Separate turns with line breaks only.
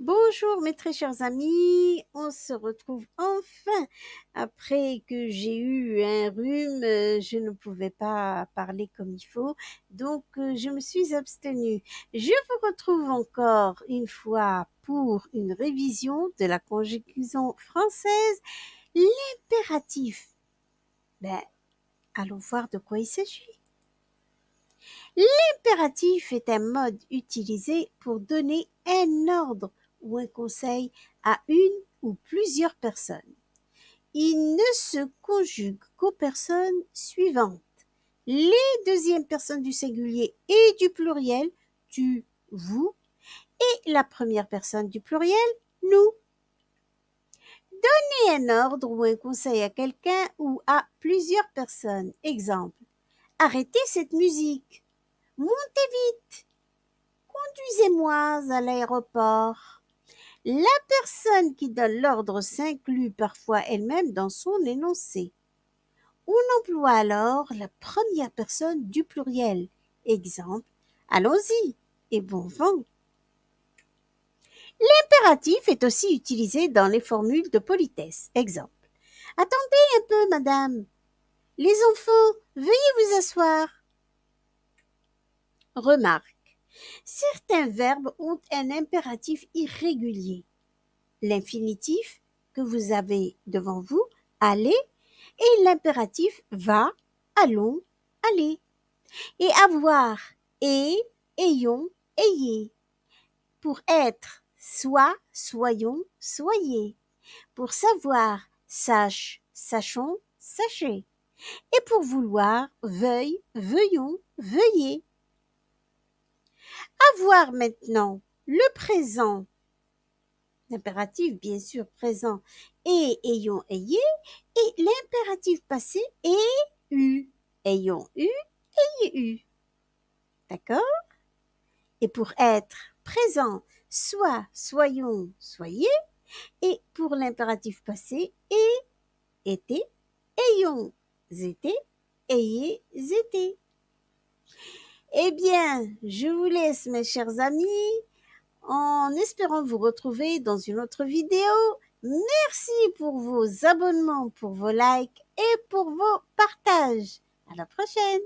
Bonjour mes très chers amis, on se retrouve enfin après que j'ai eu un rhume, euh, je ne pouvais pas parler comme il faut, donc euh, je me suis abstenue. Je vous retrouve encore une fois pour une révision de la conjugaison française, l'impératif. Ben, allons voir de quoi il s'agit. L'impératif est un mode utilisé pour donner un ordre ou un conseil à une ou plusieurs personnes. Il ne se conjugue qu'aux personnes suivantes. Les deuxièmes personnes du singulier et du pluriel, tu, vous, et la première personne du pluriel, nous. Donnez un ordre ou un conseil à quelqu'un ou à plusieurs personnes. Exemple. Arrêtez cette musique. Montez vite. Conduisez-moi à l'aéroport. La personne qui donne l'ordre s'inclut parfois elle-même dans son énoncé. On emploie alors la première personne du pluriel. Exemple, allons-y et bon vent. L'impératif est aussi utilisé dans les formules de politesse. Exemple, attendez un peu, madame. Les enfants, veuillez vous asseoir. Remarque. Certains verbes ont un impératif irrégulier. L'infinitif que vous avez devant vous, aller, et l'impératif va, allons, allez. Et avoir, et, ayons, ayez. Pour être, soit, soyons, soyez. Pour savoir, sache, sachons, sachez. Et pour vouloir, veuille, veuillons, veuillez. Avoir maintenant le présent, l'impératif bien sûr présent et ayons ayé, et l'impératif passé et, eu, ayons eu, ayez eu. D'accord Et pour être présent, soit soyons, soyez, et pour l'impératif passé et, été ayons été, ayez été. Eh bien, je vous laisse mes chers amis en espérant vous retrouver dans une autre vidéo. Merci pour vos abonnements, pour vos likes et pour vos partages. À la prochaine!